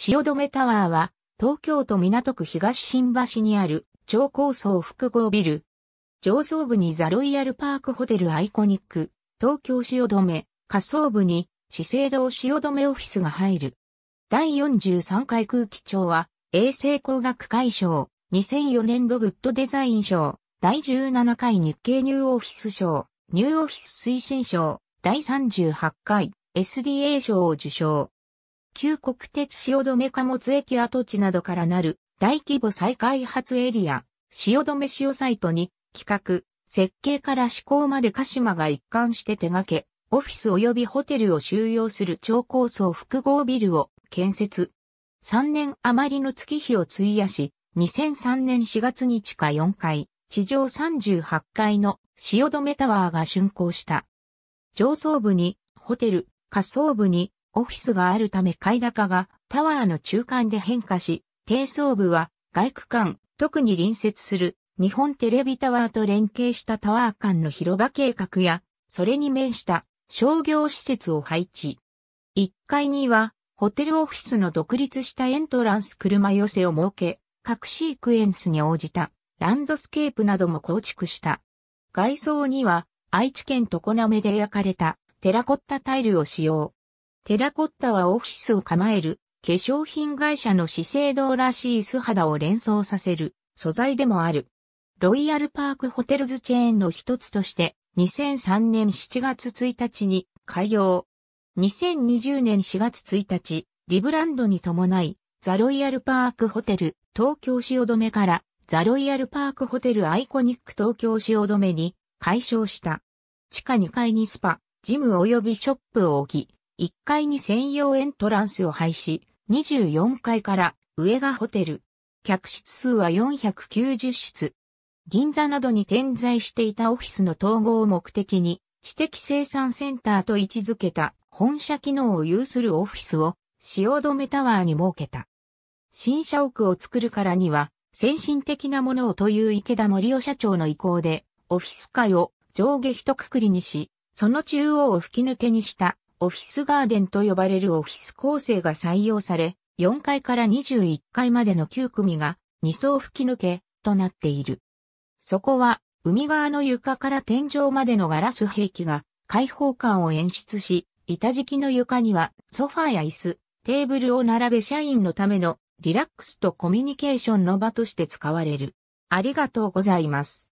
汐留タワーは、東京都港区東新橋にある超高層複合ビル。上層部にザロイヤルパークホテルアイコニック、東京汐留、下層部に資生堂汐留オフィスが入る。第43回空気庁は、衛生工学会賞、2004年度グッドデザイン賞、第17回日経ニューオフィス賞、ニューオフィス推進賞、第38回 SDA 賞を受賞。旧国鉄汐留貨物駅跡地などからなる大規模再開発エリア、汐留塩サイトに企画、設計から施行まで鹿島が一貫して手掛け、オフィス及びホテルを収容する超高層複合ビルを建設。3年余りの月日を費やし、2003年4月に地下4階、地上38階の汐留タワーが竣工した。上層部にホテル、下層部にオフィスがあるため階高がタワーの中間で変化し、低層部は外区間、特に隣接する日本テレビタワーと連携したタワー間の広場計画や、それに面した商業施設を配置。1階にはホテルオフィスの独立したエントランス車寄せを設け、各シークエンスに応じたランドスケープなども構築した。外装には愛知県常滑で焼かれたテラコッタタイルを使用。テラコッタはオフィスを構える、化粧品会社の資生堂らしい素肌を連想させる素材でもある。ロイヤルパークホテルズチェーンの一つとして、2003年7月1日に開業。2020年4月1日、リブランドに伴い、ザ・ロイヤルパークホテル東京汐留からザ・ロイヤルパークホテルアイコニック東京汐留に解消した。地下2階にスパ、ジム及びショップを置き、1階に専用エントランスを廃止、24階から上がホテル。客室数は490室。銀座などに点在していたオフィスの統合を目的に、知的生産センターと位置づけた本社機能を有するオフィスを汐留タワーに設けた。新社屋を作るからには、先進的なものをという池田森夫社長の意向で、オフィス界を上下一括りにし、その中央を吹き抜けにしたオフィスガーデンと呼ばれるオフィス構成が採用され、4階から21階までの9組が2層吹き抜けとなっている。そこは海側の床から天井までのガラス兵器が開放感を演出し、板敷きの床にはソファや椅子、テーブルを並べ社員のためのリラックスとコミュニケーションの場として使われる。ありがとうございます。